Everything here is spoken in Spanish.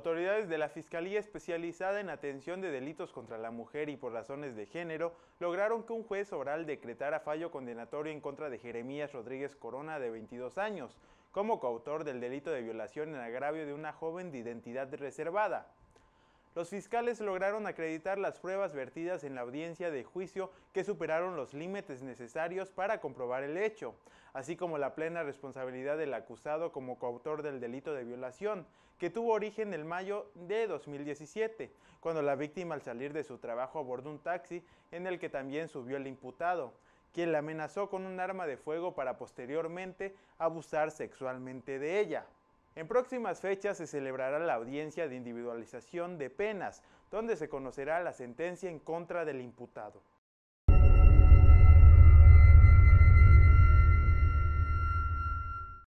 Autoridades de la Fiscalía Especializada en Atención de Delitos contra la Mujer y por razones de género lograron que un juez oral decretara fallo condenatorio en contra de Jeremías Rodríguez Corona, de 22 años, como coautor del delito de violación en agravio de una joven de identidad reservada. Los fiscales lograron acreditar las pruebas vertidas en la audiencia de juicio que superaron los límites necesarios para comprobar el hecho, así como la plena responsabilidad del acusado como coautor del delito de violación, que tuvo origen en mayo de 2017, cuando la víctima al salir de su trabajo abordó un taxi en el que también subió el imputado quien la amenazó con un arma de fuego para posteriormente abusar sexualmente de ella. En próximas fechas se celebrará la audiencia de individualización de penas, donde se conocerá la sentencia en contra del imputado.